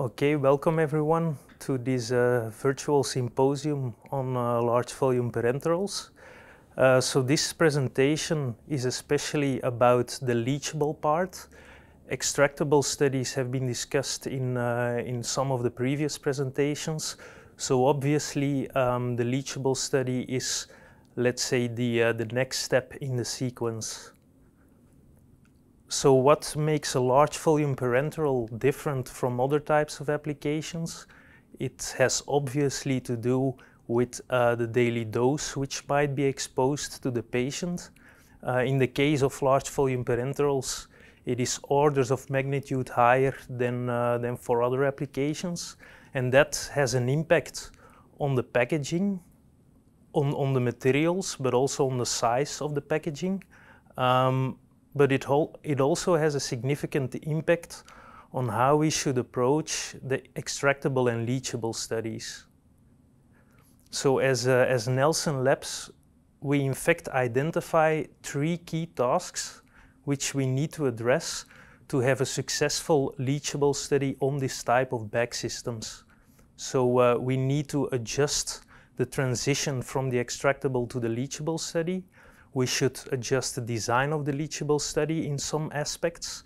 Okay, welcome everyone to this uh, virtual symposium on uh, large volume parenterals. Uh, so this presentation is especially about the leachable part Extractable studies have been discussed in, uh, in some of the previous presentations. So obviously um, the leachable study is, let's say, the, uh, the next step in the sequence. So what makes a large volume parenteral different from other types of applications? It has obviously to do with uh, the daily dose which might be exposed to the patient. Uh, in the case of large volume parenterals, it is orders of magnitude higher than, uh, than for other applications. And that has an impact on the packaging, on, on the materials, but also on the size of the packaging. Um, but it, it also has a significant impact on how we should approach the extractable and leachable studies. So as, uh, as Nelson Labs, we in fact identify three key tasks which we need to address to have a successful leachable study on this type of bag systems. So uh, we need to adjust the transition from the extractable to the leachable study. We should adjust the design of the leachable study in some aspects.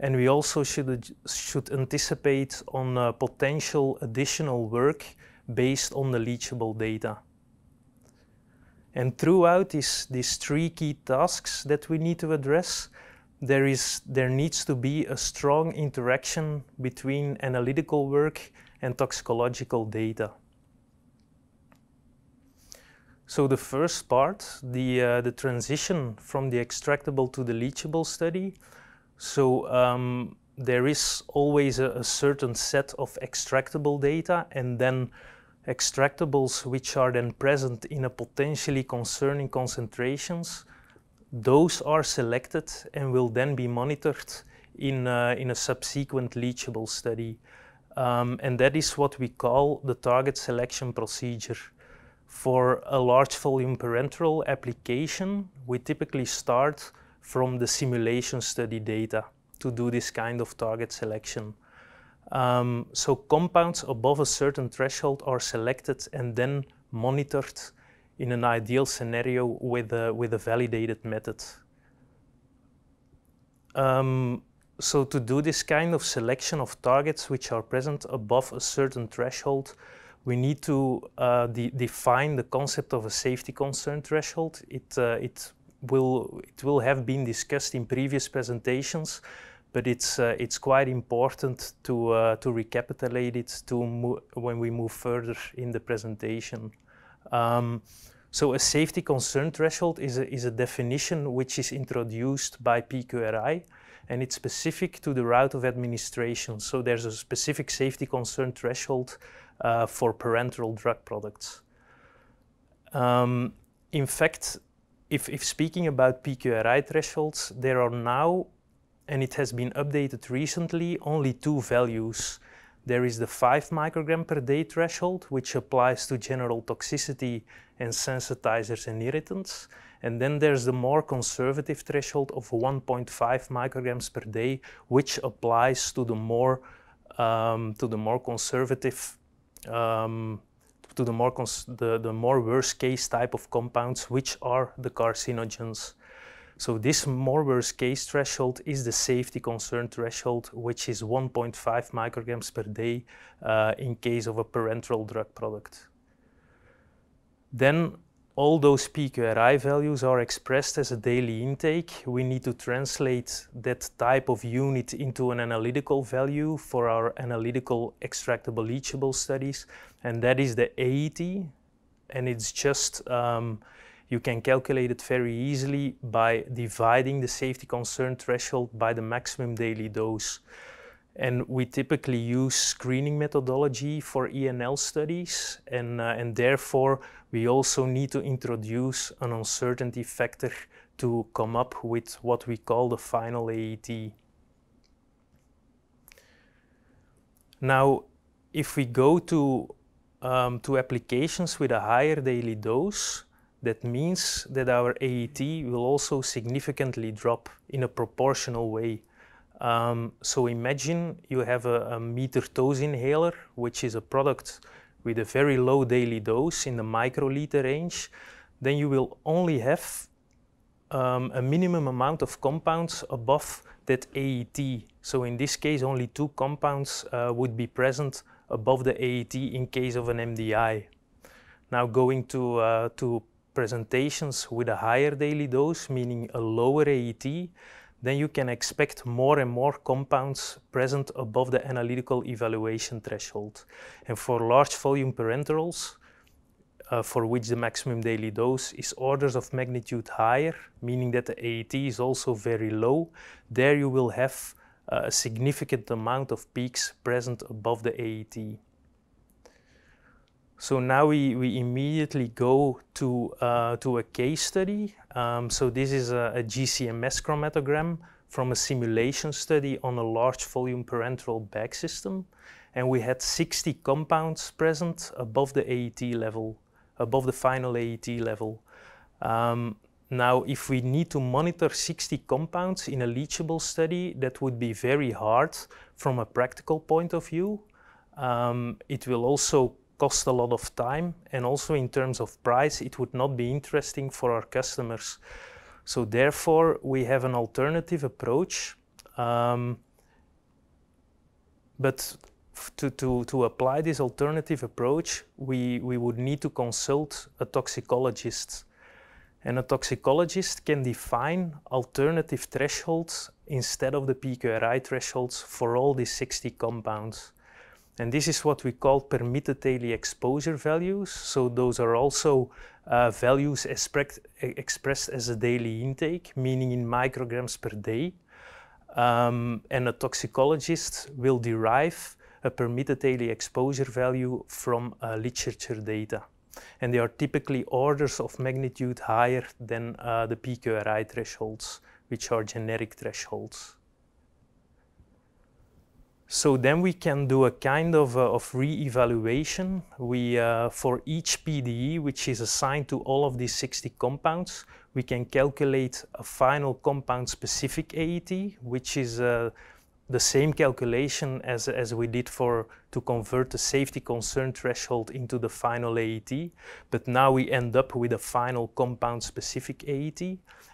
And we also should, should anticipate on uh, potential additional work based on the leachable data. And throughout these, these three key tasks that we need to address, there, is, there needs to be a strong interaction between analytical work and toxicological data. So the first part, the, uh, the transition from the extractable to the leachable study. So um, there is always a, a certain set of extractable data and then extractables which are then present in a potentially concerning concentrations, those are selected and will then be monitored in, uh, in a subsequent leachable study. Um, and that is what we call the target selection procedure. For a large volume parenteral application, we typically start from the simulation study data to do this kind of target selection. Um, so compounds above a certain threshold are selected and then monitored in an ideal scenario with a, with a validated method. Um, so to do this kind of selection of targets which are present above a certain threshold, we need to uh, de define the concept of a safety concern threshold. It, uh, it, will, it will have been discussed in previous presentations, but it's uh, it's quite important to uh, to recapitulate it to when we move further in the presentation. Um, so a safety concern threshold is a, is a definition which is introduced by PQRI and it's specific to the route of administration. So there's a specific safety concern threshold uh, for parenteral drug products. Um, in fact, if, if, speaking about PQRI thresholds, there are now and it has been updated recently, only two values. There is the 5 microgram per day threshold, which applies to general toxicity and sensitizers and irritants. And then there's the more conservative threshold of 1.5 micrograms per day, which applies to the more um, to the more conservative um, to the more the, the more worst case type of compounds, which are the carcinogens. So this more case threshold is the safety concern threshold, which is 1.5 micrograms per day uh, in case of a parenteral drug product. Then all those PQRI values are expressed as a daily intake. We need to translate that type of unit into an analytical value for our analytical extractable leachable studies. And that is the AET. And it's just um, you can calculate it very easily by dividing the safety concern threshold by the maximum daily dose. And we typically use screening methodology for ENL studies, and, uh, and therefore we also need to introduce an uncertainty factor to come up with what we call the final AET. Now, if we go to, um, to applications with a higher daily dose, that means that our AET will also significantly drop in a proportional way. Um, so imagine you have a, a meter dose inhaler, which is a product with a very low daily dose in the microliter range, then you will only have um, a minimum amount of compounds above that AET. So in this case, only two compounds uh, would be present above the AET in case of an MDI. Now going to, uh, to presentations with a higher daily dose, meaning a lower AET, then you can expect more and more compounds present above the analytical evaluation threshold. And for large volume parenterals, uh, for which the maximum daily dose is orders of magnitude higher, meaning that the AET is also very low, there you will have uh, a significant amount of peaks present above the AET. So now we, we immediately go to, uh, to a case study. Um, so this is a, a, GCMS chromatogram from a simulation study on a large volume parenteral bag system. And we had 60 compounds present above the AET level, above the final AET level. Um, now, if we need to monitor 60 compounds in a leachable study, that would be very hard from a practical point of view. Um, it will also cost a lot of time. And also in terms of price, it would not be interesting for our customers. So therefore, we have an alternative approach. Um, but to, to, to apply this alternative approach, we, we would need to consult a toxicologist. And a toxicologist can define alternative thresholds instead of the PQRI thresholds for all these 60 compounds. And this is what we call permitted daily exposure values. So those are also uh, values expressed as a daily intake, meaning in micrograms per day. Um, and a toxicologist will derive a permitted daily exposure value from uh, literature data. And they are typically orders of magnitude higher than uh, the PQRI thresholds, which are generic thresholds. So then we can do a kind of, uh, of re-evaluation. We, uh, for each PDE, which is assigned to all of these 60 compounds, we can calculate a final compound specific AET, which is uh, the same calculation as, as we did for to convert the safety concern threshold into the final AET. But now we end up with a final compound specific AET.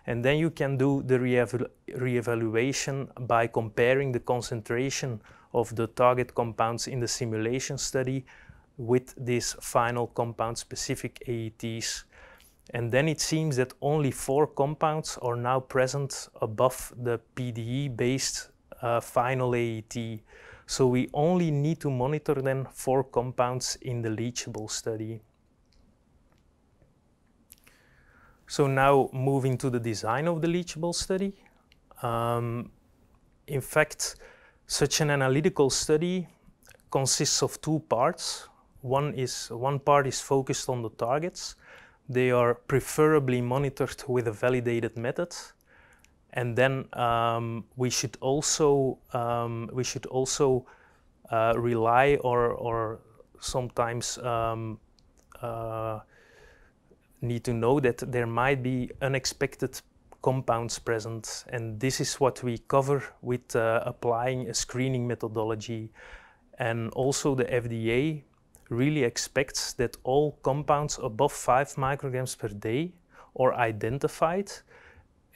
And then you can do the re-evaluation re by comparing the concentration of the target compounds in the simulation study with these final compound specific AETs. And then it seems that only four compounds are now present above the PDE based uh, final AET. So we only need to monitor then four compounds in the leachable study. So now moving to the design of the leachable study. Um, in fact, such an analytical study consists of two parts. One, is, one part is focused on the targets. They are preferably monitored with a validated method. And then um, we should also, um, we should also uh, rely or, or sometimes um, uh, need to know that there might be unexpected compounds present. And this is what we cover with uh, applying a screening methodology. And also the FDA really expects that all compounds above 5 micrograms per day are identified.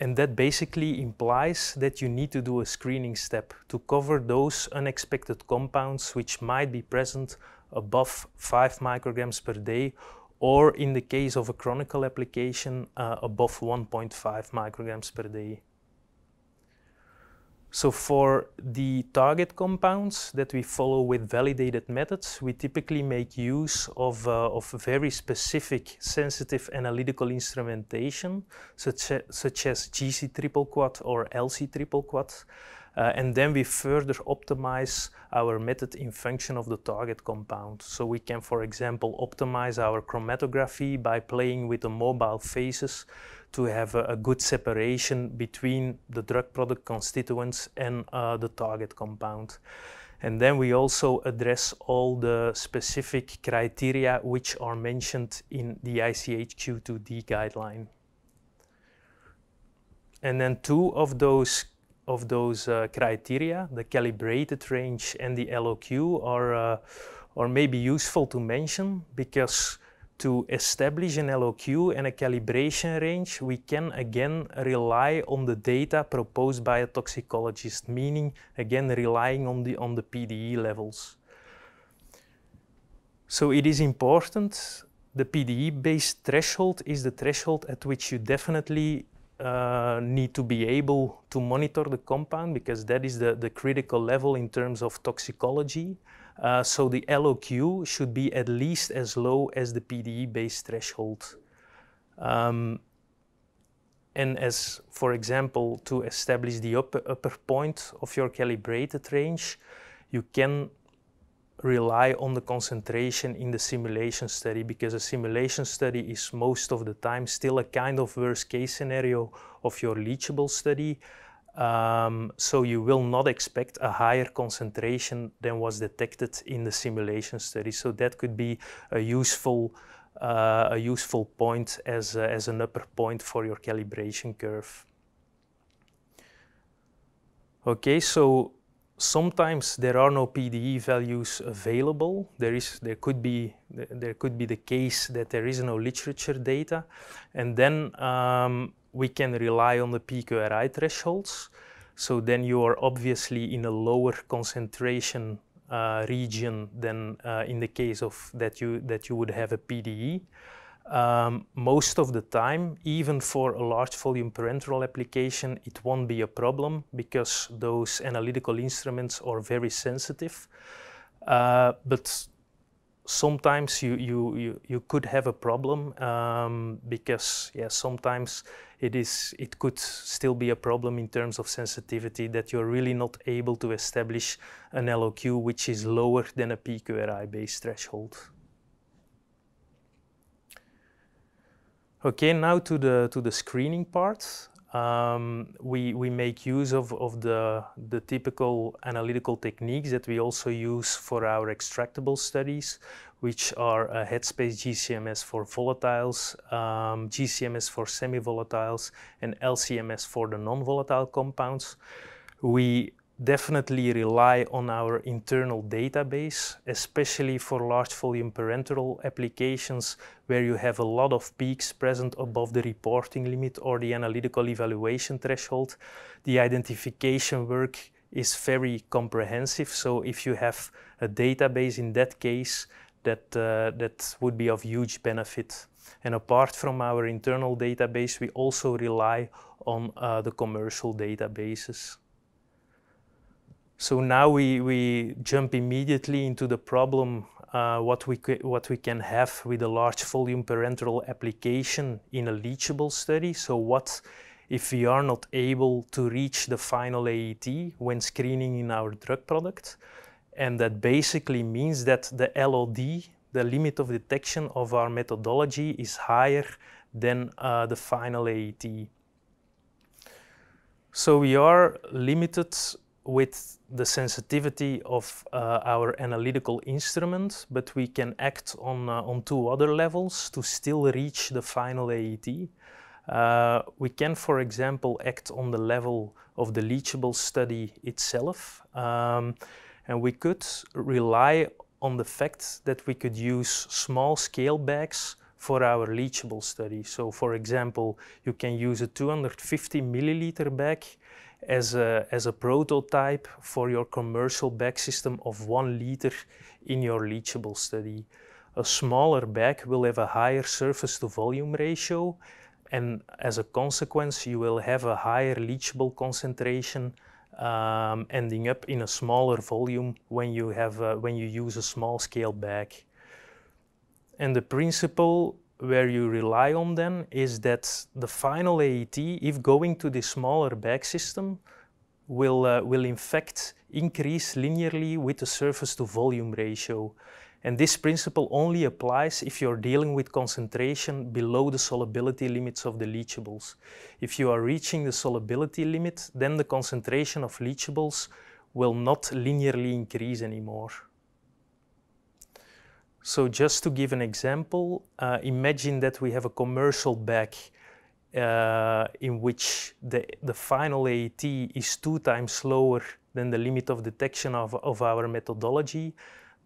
And that basically implies that you need to do a screening step to cover those unexpected compounds which might be present above 5 micrograms per day or in the case of a chronical application uh, above 1.5 micrograms per day. So for the target compounds that we follow with validated methods, we typically make use of, uh, of very specific sensitive analytical instrumentation, such, a, such as GC triple quad or LC triple quad, uh, and then we further optimize our method in function of the target compound. So we can, for example, optimize our chromatography by playing with the mobile phases to have a, a good separation between the drug product constituents and uh, the target compound. And then we also address all the specific criteria which are mentioned in the ICH q 2 d guideline. And then two of those of those uh, criteria, the calibrated range and the LOQ, are, uh, are maybe useful to mention because to establish an LOQ and a calibration range, we can again rely on the data proposed by a toxicologist, meaning again relying on the, on the PDE levels. So it is important, the PDE-based threshold is the threshold at which you definitely uh, need to be able to monitor the compound because that is the, the critical level in terms of toxicology. Uh, so the LOQ should be at least as low as the PDE-based threshold. Um, and as, for example, to establish the upper, upper point of your calibrated range, you can rely on the concentration in the simulation study because a simulation study is most of the time still a kind of worst case scenario of your leachable study. Um, so you will not expect a higher concentration than was detected in the simulation study. So that could be a useful, uh, a useful point as, a, as an upper point for your calibration curve. Okay, so sometimes there are no PDE values available. There is, there could be, there could be the case that there is no literature data, and then um, we can rely on the PQRI thresholds. So then you are obviously in a lower concentration uh, region than uh, in the case of that you that you would have a PDE. Um, most of the time, even for a large volume parenteral application, it won't be a problem because those analytical instruments are very sensitive. Uh, but sometimes you, you, you, you, could have a problem um, because yeah, sometimes it, is, it could still be a problem in terms of sensitivity that you're really not able to establish an LOQ which is lower than a PQRI based threshold. Okay, now to the to the screening part. Um, we, we make use of, of the, the typical analytical techniques that we also use for our extractable studies, which are uh, Headspace GCMS for volatiles, um, GCMS for semi-volatiles, and LCMS for the non-volatile compounds. We definitely rely on our internal database, especially for large volume parenteral applications where you have a lot of peaks present above the reporting limit or the analytical evaluation threshold. The identification work is very comprehensive. So if you have a database in that case, that, uh, that would be of huge benefit. And apart from our internal database, we also rely on uh, the commercial databases. So now we, we jump immediately into the problem uh, what, we what we can have with a large volume parenteral application in a leachable study. So what if we are not able to reach the final AET when screening in our drug product? And that basically means that the LOD, the limit of detection of our methodology is higher than uh, the final AET. So we are limited with the sensitivity of uh, our analytical instrument, but we can act on, uh, on two other levels to still reach the final AET. Uh, we can, for example, act on the level of the leachable study itself, um, and we could rely on the fact that we could use small scale bags for our leachable study. So, for example, you can use a 250 milliliter bag as a, as a prototype for your commercial bag system of one liter in your leachable study. A smaller bag will have a higher surface to volume ratio and as a consequence you will have a higher leachable concentration um, ending up in a smaller volume when you, have, when you use a small scale bag. And the principle where you rely on then is that the final AET, if going to the smaller bag system, will, uh, will in fact increase linearly with the surface to volume ratio. And this principle only applies if you're dealing with concentration below the solubility limits of the leachables. If you are reaching the solubility limit, then the concentration of leachables will not linearly increase anymore. So just to give an example, uh, imagine that we have a commercial bag uh, in which the, the final AET is two times slower than the limit of detection of, of our methodology,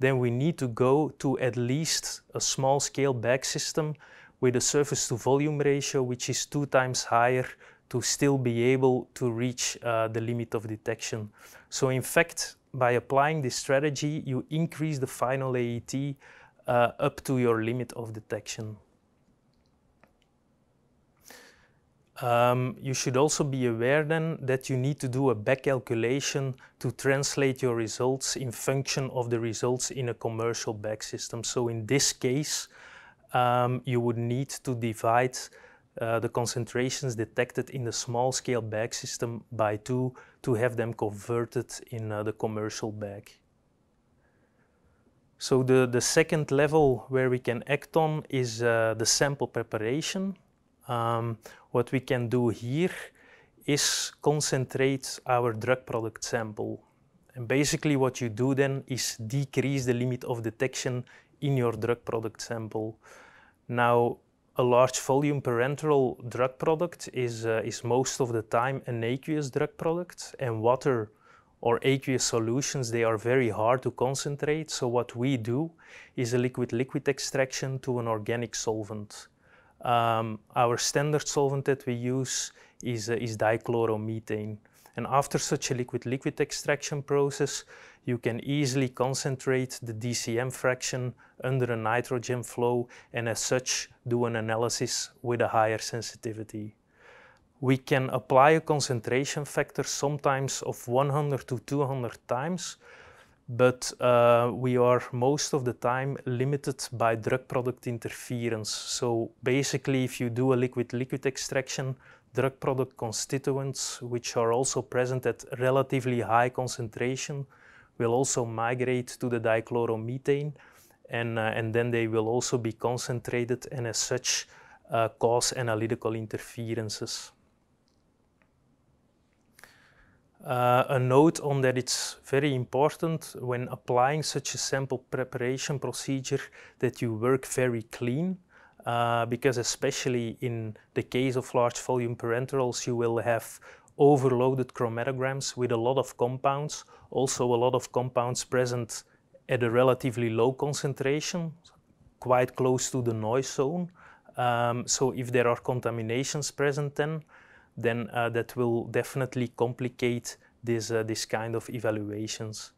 then we need to go to at least a small scale bag system with a surface to volume ratio which is two times higher to still be able to reach uh, the limit of detection. So in fact, by applying this strategy, you increase the final AET uh, up to your limit of detection. Um, you should also be aware then that you need to do a back calculation to translate your results in function of the results in a commercial back system. So in this case, um, you would need to divide uh, the concentrations detected in the small scale bag system by two to have them converted in uh, the commercial bag. So the, the second level where we can act on is uh, the sample preparation. Um, what we can do here is concentrate our drug product sample. And basically what you do then is decrease the limit of detection in your drug product sample. Now, a large volume parenteral drug product is, uh, is most of the time an aqueous drug product and water or aqueous solutions, they are very hard to concentrate. So what we do is a liquid-liquid extraction to an organic solvent. Um, our standard solvent that we use is, uh, is dichloromethane. And after such a liquid-liquid extraction process, you can easily concentrate the DCM fraction under a nitrogen flow and as such do an analysis with a higher sensitivity we can apply a concentration factor sometimes of 100 to 200 times, but uh, we are most of the time limited by drug product interference. So basically, if you do a liquid-liquid extraction, drug product constituents, which are also present at relatively high concentration, will also migrate to the dichloromethane, and, uh, and then they will also be concentrated and as such uh, cause analytical interferences. Uh, a note on that it's very important when applying such a sample preparation procedure that you work very clean uh, because especially in the case of large volume parenterals you will have overloaded chromatograms with a lot of compounds, also a lot of compounds present at a relatively low concentration, quite close to the noise zone. Um, so if there are contaminations present then, then uh, that will definitely complicate this, uh, this kind of evaluations.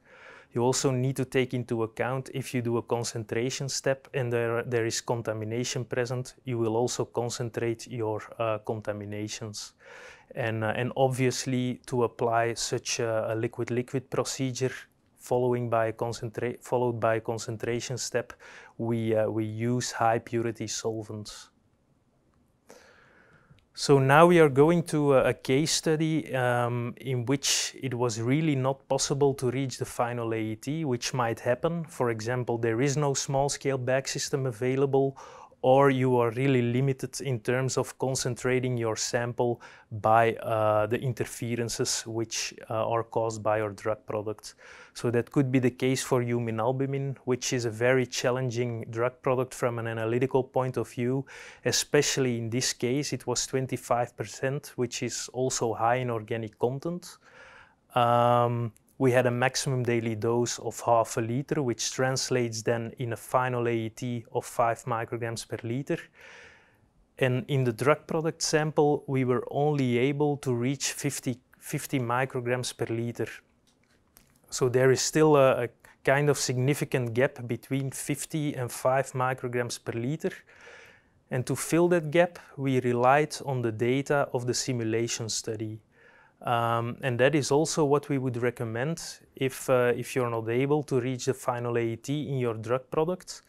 You also need to take into account if you do a concentration step and there, there is contamination present, you will also concentrate your uh, contaminations. And, uh, and obviously to apply such a liquid-liquid procedure following by a followed by a concentration step, we, uh, we use high purity solvents. So now we are going to a, a case study um, in which it was really not possible to reach the final AET, which might happen. For example, there is no small-scale bag system available or you are really limited in terms of concentrating your sample by uh, the interferences which uh, are caused by your drug product. So that could be the case for human albumin, which is a very challenging drug product from an analytical point of view. Especially in this case, it was 25%, which is also high in organic content. Um, we had a maximum daily dose of half a liter, which translates then in a final AET of 5 micrograms per liter. And in the drug product sample, we were only able to reach 50, 50 micrograms per liter. So there is still a, a kind of significant gap between 50 and 5 micrograms per liter. And to fill that gap, we relied on the data of the simulation study. Um, and that is also what we would recommend if, uh, if you're not able to reach the final AET in your drug product.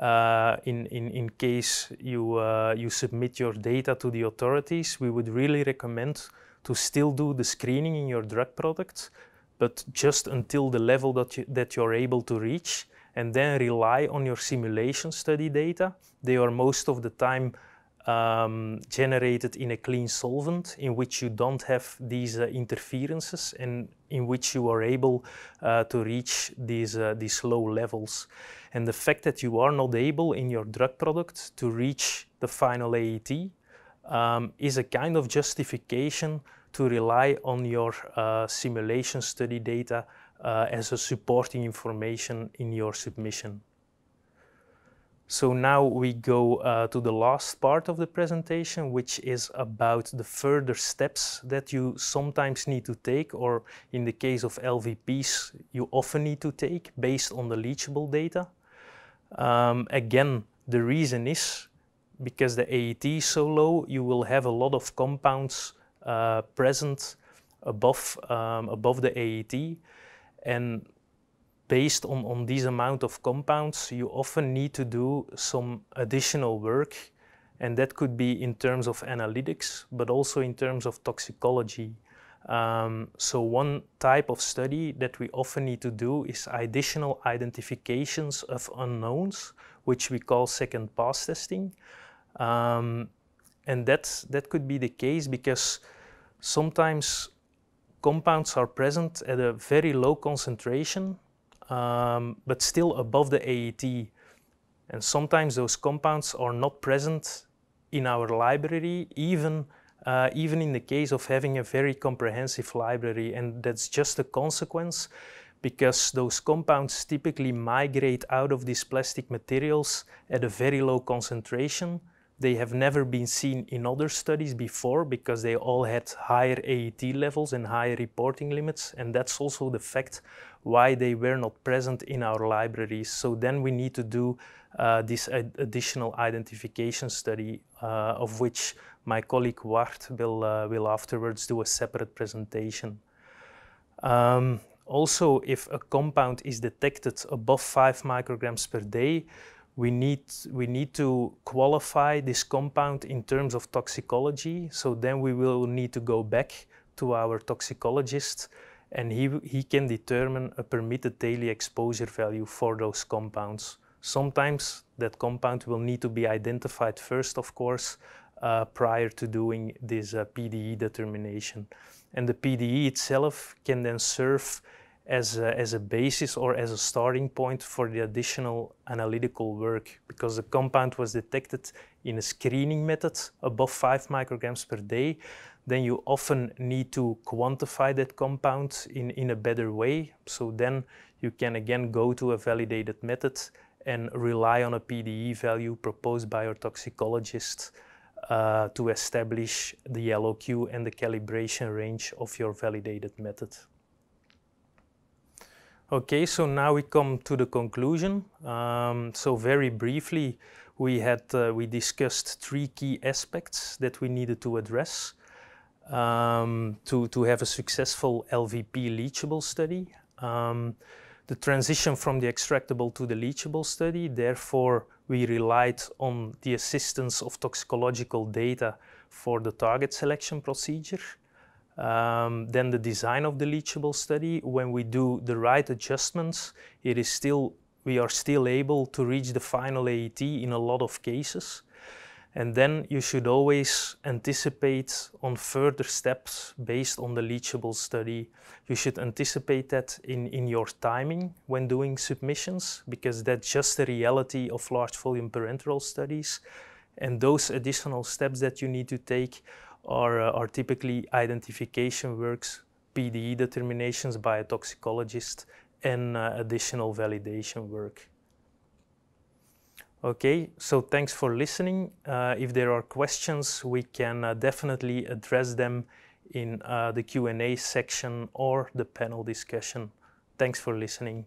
Uh, in, in, in case you, uh, you submit your data to the authorities, we would really recommend to still do the screening in your drug product, but just until the level that, you, that you're able to reach, and then rely on your simulation study data. They are most of the time um, generated in a clean solvent in which you don't have these uh, interferences and in which you are able uh, to reach these, uh, these low levels. And the fact that you are not able in your drug product to reach the final AET um, is a kind of justification to rely on your uh, simulation study data uh, as a supporting information in your submission. So now we go uh, to the last part of the presentation, which is about the further steps that you sometimes need to take, or in the case of LVPs, you often need to take based on the leachable data. Um, again, the reason is because the AET is so low, you will have a lot of compounds uh, present above, um, above the AET. And based on, on these amount of compounds, you often need to do some additional work. And that could be in terms of analytics, but also in terms of toxicology. Um, so one type of study that we often need to do is additional identifications of unknowns, which we call second pass testing. Um, and that's, that could be the case because sometimes compounds are present at a very low concentration um, but still above the AET. And sometimes those compounds are not present in our library, even, uh, even in the case of having a very comprehensive library. And that's just a consequence because those compounds typically migrate out of these plastic materials at a very low concentration. They have never been seen in other studies before because they all had higher AET levels and higher reporting limits. And that's also the fact why they were not present in our libraries. So then we need to do uh, this ad additional identification study uh, of which my colleague Wart will, uh, will afterwards do a separate presentation. Um, also, if a compound is detected above 5 micrograms per day, we need, we need to qualify this compound in terms of toxicology. So then we will need to go back to our toxicologist and he, he can determine a permitted daily exposure value for those compounds. Sometimes that compound will need to be identified first, of course, uh, prior to doing this uh, PDE determination. And the PDE itself can then serve as a, as a basis or as a starting point for the additional analytical work because the compound was detected in a screening method above 5 micrograms per day then you often need to quantify that compound in, in a better way. So then you can again go to a validated method and rely on a PDE value proposed by your toxicologist uh, to establish the LOQ and the calibration range of your validated method. Okay, so now we come to the conclusion. Um, so very briefly, we had uh, we discussed three key aspects that we needed to address um, to, to have a successful LVP leachable study. Um, the transition from the extractable to the leachable study, therefore, we relied on the assistance of toxicological data for the target selection procedure. Um, then the design of the leachable study, when we do the right adjustments, it is still, we are still able to reach the final AET in a lot of cases. And then you should always anticipate on further steps based on the leachable study. You should anticipate that in, in your timing when doing submissions, because that's just the reality of large volume parenteral studies. And those additional steps that you need to take are, uh, are typically identification works, PDE determinations by a toxicologist, and uh, additional validation work. Okay, so thanks for listening. Uh, if there are questions, we can uh, definitely address them in uh, the Q&A section or the panel discussion. Thanks for listening.